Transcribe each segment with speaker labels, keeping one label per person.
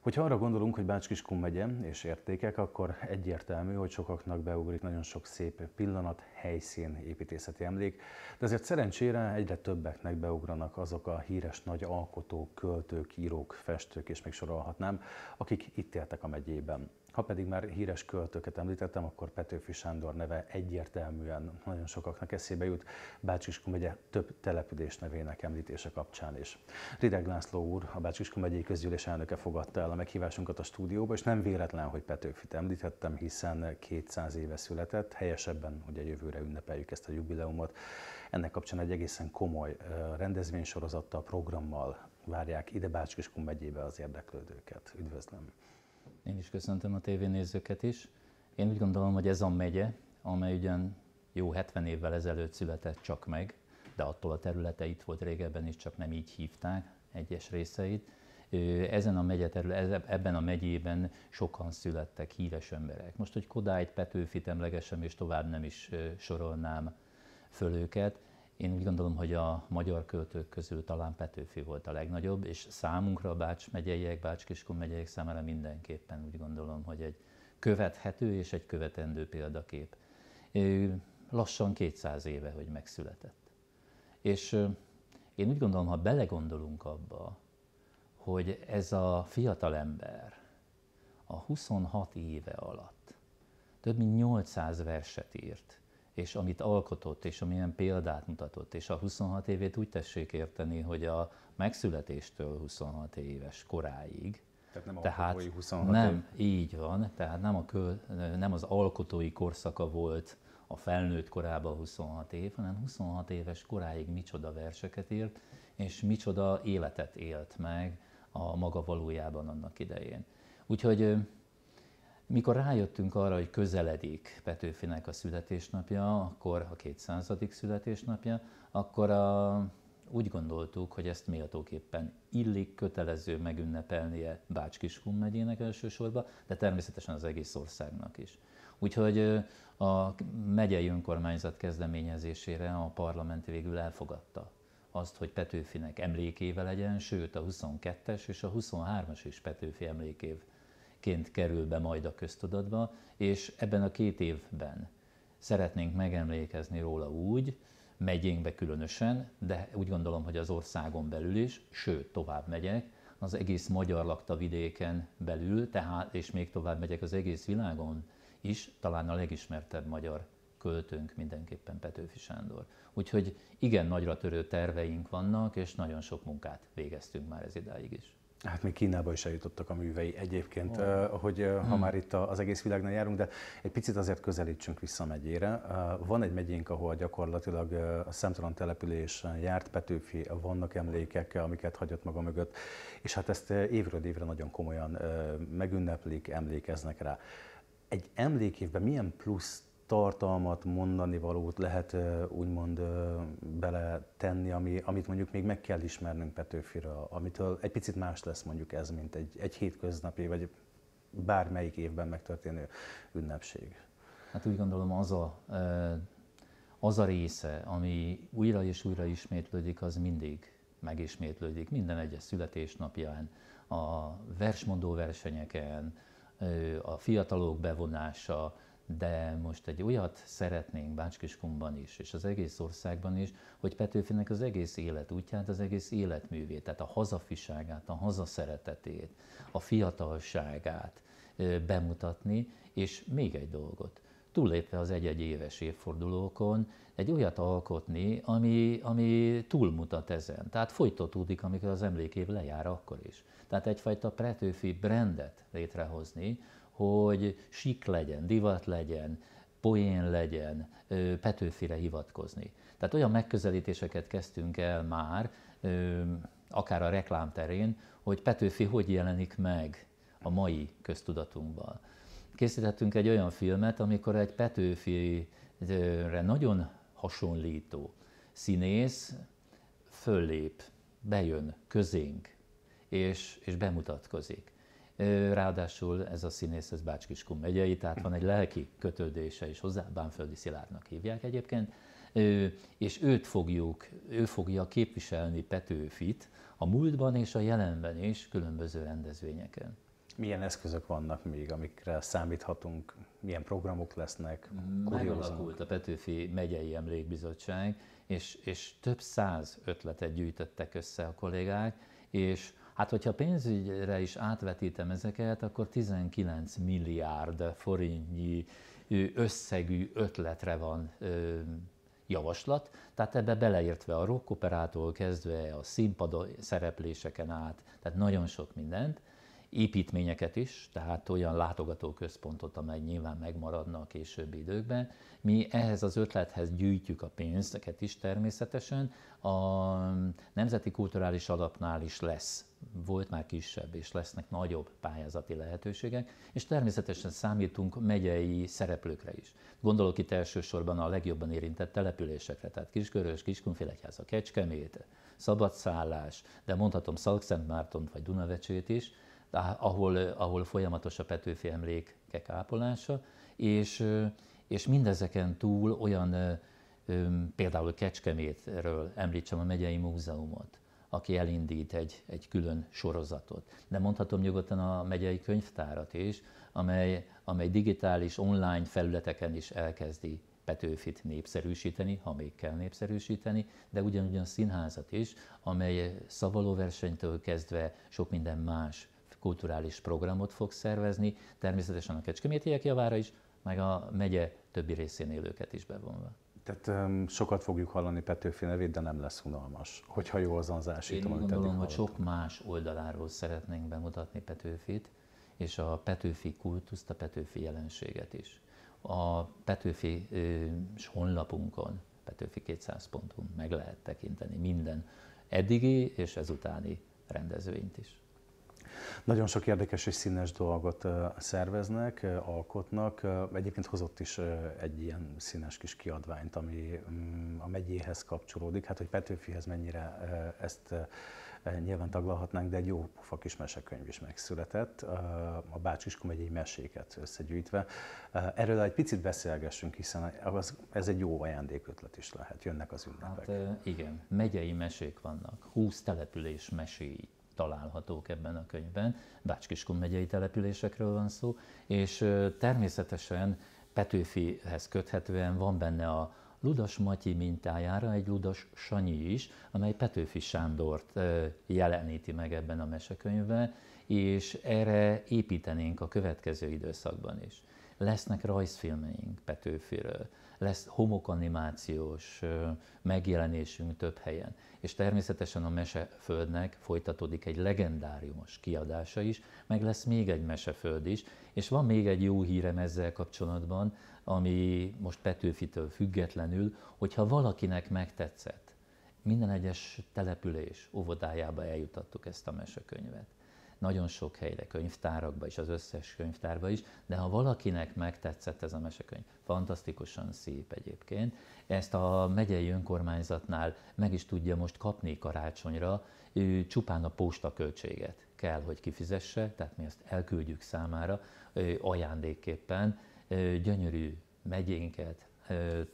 Speaker 1: Hogyha arra gondolunk, hogy Bácskiskun megye és értékek, akkor egyértelmű, hogy sokaknak beugrik nagyon sok szép pillanat, helyszín, építészeti emlék, de azért szerencsére egyre többeknek beugranak azok a híres nagy alkotók, költők, írók, festők és még sorolhatnám, akik itt éltek a megyében. Ha pedig már híres költőket említettem, akkor Petőfi Sándor neve egyértelműen nagyon sokaknak eszébe jut, Bácsiskun megye több település nevének említése kapcsán is. Rideg László úr, a Bácsiskun megyei közgyűlés elnöke fogadta el a meghívásunkat a stúdióba, és nem véletlen, hogy Petőfit említettem, hiszen 200 éve született, helyesebben, hogy a jövőre ünnepeljük ezt a jubileumot. Ennek kapcsán egy egészen komoly rendezvénysorozattal, programmal várják ide Bácskiskun megyébe az érdeklődőket. Üdvözlöm!
Speaker 2: Én is köszöntöm a tévénézőket is. Én úgy gondolom, hogy ez a megye, amely ugyan jó 70 évvel ezelőtt született csak meg, de attól a területe itt volt régebben is, csak nem így hívták egyes részeit. Ezen a megye terület, ebben a megyében sokan születtek híres emberek. Most, hogy Kodályt, Petőfit emlegesem, és tovább nem is sorolnám föl őket, én úgy gondolom, hogy a magyar költők közül talán Petőfi volt a legnagyobb, és számunkra a Bács megyeiek, Bács Kiskun megyeiek számára mindenképpen úgy gondolom, hogy egy követhető és egy követendő példakép. Lassan 200 éve, hogy megszületett. És én úgy gondolom, ha belegondolunk abba, hogy ez a fiatal ember a 26 éve alatt több mint 800 verset írt, és amit alkotott, és amilyen példát mutatott. És a 26 évét úgy tessék érteni, hogy a megszületéstől 26 éves koráig, tehát nem a tehát 26 nem, év. így van, tehát nem, a kö, nem az alkotói korszaka volt a felnőtt korában 26 év, hanem 26 éves koráig micsoda verseket írt, és micsoda életet élt meg a maga valójában annak idején. Úgyhogy mikor rájöttünk arra, hogy közeledik Petőfinek a születésnapja, akkor a 200. születésnapja, akkor a, úgy gondoltuk, hogy ezt méltóképpen illik kötelező megünnepelnie Bács-Kiskun megyének elsősorban, de természetesen az egész országnak is. Úgyhogy a megyei önkormányzat kezdeményezésére a parlament végül elfogadta azt, hogy Petőfinek emlékéve legyen, sőt a 22-es és a 23-as is Petőfi emlékév ként kerül be majd a köztudatba, és ebben a két évben szeretnénk megemlékezni róla úgy, megyénkbe különösen, de úgy gondolom, hogy az országon belül is, sőt, tovább megyek, az egész magyar lakta vidéken belül, tehát, és még tovább megyek az egész világon is, talán a legismertebb magyar költőnk mindenképpen Petőfi Sándor. Úgyhogy igen nagyra törő terveink vannak, és nagyon sok munkát végeztünk már ez idáig is.
Speaker 1: Hát még Kínába is eljutottak a művei egyébként, oh. hogy ha hm. már itt az egész világnál járunk, de egy picit azért közelítsünk vissza megyére. Van egy megyénk, ahol gyakorlatilag a szemtelen település járt, Petőfi, vannak emlékek, amiket hagyott maga mögött, és hát ezt évről évre nagyon komolyan megünneplik, emlékeznek rá. Egy emlékévben milyen plusz tartalmat, mondani valót lehet úgymond bele tenni, ami, amit mondjuk még meg kell ismernünk petőfira, amitől egy picit más lesz mondjuk ez, mint egy, egy hétköznapi, vagy bármelyik évben megtörténő ünnepség.
Speaker 2: Hát úgy gondolom az a, az a része, ami újra és újra ismétlődik, az mindig megismétlődik minden egyes születésnapján, a versmondó versenyeken, a fiatalok bevonása, de most egy olyat szeretnénk Bácskiskumban is, és az egész országban is, hogy Petőfinek az egész életútját, az egész életművét, tehát a hazafiságát, a hazaszeretetét, a fiatalságát bemutatni, és még egy dolgot, túllépve az egy-egy éves évfordulókon, egy olyat alkotni, ami, ami túlmutat ezen. Tehát folytatódik, amikor az emlékév lejár akkor is. Tehát egyfajta Petőfi brandet létrehozni, hogy sik legyen, divat legyen, poén legyen, petőfire hivatkozni. Tehát olyan megközelítéseket kezdtünk el már, akár a reklám terén, hogy Petőfi hogy jelenik meg a mai köztudatunkban. Készítettünk egy olyan filmet, amikor egy Petőfire nagyon hasonlító színész föllép, bejön közénk, és, és bemutatkozik. Ráadásul ez a színész, ez Bács-Kiskun megyei, tehát van egy lelki kötődése is hozzá, Bánföldi Szilárdnak hívják egyébként, és őt fogjuk, ő fogja képviselni Petőfit a múltban és a jelenben is különböző rendezvényeken. Milyen eszközök vannak még, amikre számíthatunk? Milyen programok lesznek? Mm, megalakult a Petőfi Megyei Emlékbizottság, és, és több száz ötletet gyűjtöttek össze a kollégák, és Hát, hogyha pénzügyre is átvetítem ezeket, akkor 19 milliárd forintnyi összegű ötletre van ö, javaslat, tehát ebbe beleértve a rockoperától kezdve a színpad szerepléseken át, tehát nagyon sok mindent, építményeket is, tehát olyan látogatóközpontot, amely nyilván megmaradna a későbbi időkben. Mi ehhez az ötlethez gyűjtjük a pénzeket is természetesen. A Nemzeti Kulturális Alapnál is lesz volt már kisebb, és lesznek nagyobb pályázati lehetőségek, és természetesen számítunk megyei szereplőkre is. Gondolok itt elsősorban a legjobban érintett településekre, tehát Kiskörös, a Kecskemét, Szabadszállás, de mondhatom Szalkszentmártont vagy Dunavecsét is, ahol, ahol folyamatos a Petőfi emlékek ápolása, és, és mindezeken túl olyan, például Kecskemétről említsem a megyei múzeumot, aki elindít egy, egy külön sorozatot. De mondhatom nyugodtan a megyei könyvtárat is, amely, amely digitális online felületeken is elkezdi Petőfit népszerűsíteni, ha még kell népszerűsíteni, de ugyanúgy a színházat is, amely szavalóversenytől kezdve sok minden más kulturális programot fog szervezni, természetesen a kecskemétiek javára is, meg a megye többi részén élőket is bevonva.
Speaker 1: Tehát um, sokat fogjuk hallani Petőfi
Speaker 2: nevét, de nem lesz unalmas, hogyha jó az anzásítom, Én amit gondolom, hogy sok más oldaláról szeretnénk bemutatni Petőfit, és a Petőfi kultuszt, a Petőfi jelenséget is. A Petőfi honlapunkon, petőfi 200 pontunk
Speaker 1: meg lehet tekinteni minden eddigi és ezutáni rendezvényt is. Nagyon sok érdekes és színes dolgot szerveznek, alkotnak. Egyébként hozott is egy ilyen színes kis kiadványt, ami mm, a megyéhez kapcsolódik. Hát, hogy Petőfihez mennyire ezt e, nyilván taglalhatnánk, de egy jó pofa kis mesekönyv is megszületett, a Bácsiskó megyei meséket összegyűjtve. Erről egy picit beszélgessünk, hiszen ez egy jó ajándékötlet is lehet, jönnek az ünnepek. Hát, igen, megyei mesék vannak, 20 település meséi találhatók ebben
Speaker 2: a könyvben. Bácskiskun megyei településekről van szó, és természetesen Petőfihez köthetően van benne a Ludas Matyi mintájára egy Ludas Sanyi is, amely Petőfi Sándort jeleníti meg ebben a mesekönyvben, és erre építenénk a következő időszakban is lesznek rajzfilmeink Petőfiről, lesz homokanimációs megjelenésünk több helyen. És természetesen a Meseföldnek folytatódik egy legendáriumos kiadása is, meg lesz még egy Meseföld is, és van még egy jó hírem ezzel kapcsolatban, ami most Petőfitől függetlenül, hogyha valakinek megtetszett, minden egyes település óvodájába eljutattuk ezt a mesekönyvet nagyon sok helyre, könyvtárakba is, az összes könyvtárba is, de ha valakinek megtetszett ez a mesekönyv, fantasztikusan szép egyébként, ezt a megyei önkormányzatnál meg is tudja most kapni karácsonyra, ő csupán a posta költséget kell, hogy kifizesse, tehát mi ezt elküldjük számára ajándékképpen, gyönyörű megyénket,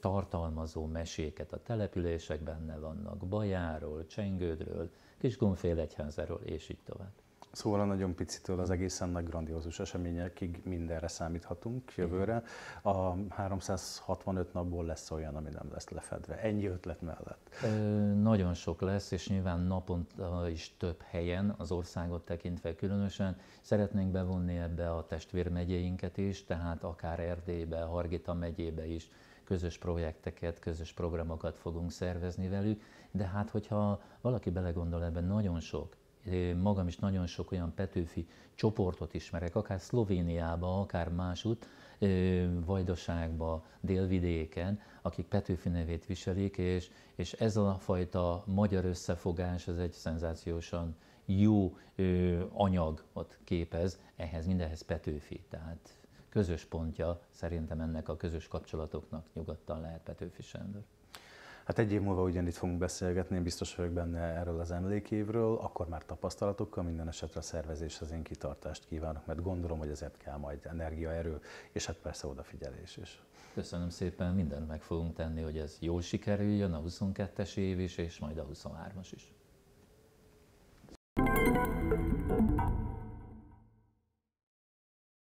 Speaker 2: tartalmazó meséket a települések benne vannak, Bajáról, Csengődről, Kisgonfélegyházáról és így tovább.
Speaker 1: Szóval a nagyon picitől az egészen nagy grandiózus eseményekig mindenre számíthatunk jövőre. A 365 napból lesz olyan, ami nem lesz lefedve. Ennyi ötlet mellett.
Speaker 2: Ö, nagyon sok lesz, és nyilván naponta is több helyen, az országot tekintve különösen. Szeretnénk bevonni ebbe a testvérmegyeinket is, tehát akár Erdélybe, Hargita megyébe is közös projekteket, közös programokat fogunk szervezni velük, de hát hogyha valaki belegondol ebben, nagyon sok magam is nagyon sok olyan Petőfi csoportot ismerek, akár Szlovéniába, akár másút, Vajdaságba, délvidéken, akik Petőfi nevét viselik, és, és ez a fajta magyar összefogás, ez egy szenzációsan jó ö, anyagot képez, ehhez mindenhez Petőfi. Tehát közös pontja szerintem
Speaker 1: ennek a közös kapcsolatoknak nyugodtan lehet Petőfi Sándor. Hát egy év múlva itt fogunk beszélgetni, én biztos vagyok benne erről az emlékévről, akkor már tapasztalatokkal, minden esetre a szervezés az én kitartást kívánok, mert gondolom, hogy ezért kell majd energia, erő, és hát persze odafigyelés is.
Speaker 2: Köszönöm szépen, mindent meg
Speaker 1: fogunk tenni, hogy
Speaker 2: ez jól sikerüljön, a 22-es év is, és majd a 23-as is.